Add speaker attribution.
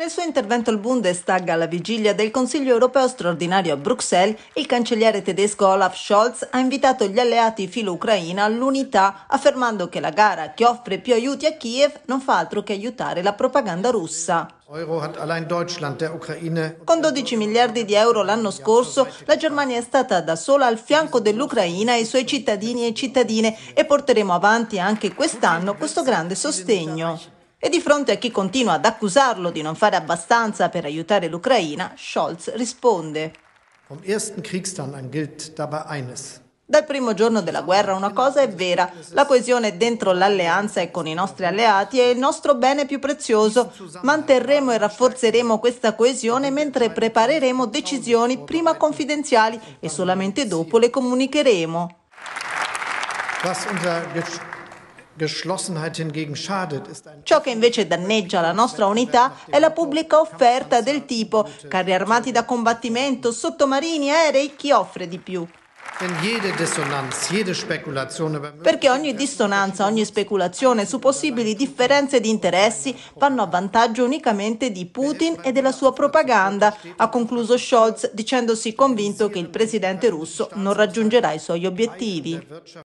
Speaker 1: Nel suo intervento al Bundestag alla vigilia del Consiglio europeo straordinario a Bruxelles, il cancelliere tedesco Olaf Scholz ha invitato gli alleati filo-ucraina all'unità, affermando che la gara che offre più aiuti a Kiev non fa altro che aiutare la propaganda russa. Con 12 miliardi di euro l'anno scorso, la Germania è stata da sola al fianco dell'Ucraina e i suoi cittadini e cittadine e porteremo avanti anche quest'anno questo grande sostegno. E di fronte a chi continua ad accusarlo di non fare abbastanza per aiutare l'Ucraina, Scholz risponde. Dal primo giorno della guerra una cosa è vera, la coesione dentro l'alleanza e con i nostri alleati è il nostro bene più prezioso. Manterremo e rafforzeremo questa coesione mentre prepareremo decisioni prima confidenziali e solamente dopo le comunicheremo. Ciò che invece danneggia la nostra unità è la pubblica offerta del tipo carri armati da combattimento, sottomarini, aerei, chi offre di più. Perché ogni dissonanza, ogni speculazione su possibili differenze di interessi vanno a vantaggio unicamente di Putin e della sua propaganda, ha concluso Scholz dicendosi convinto che il presidente russo non raggiungerà i suoi obiettivi.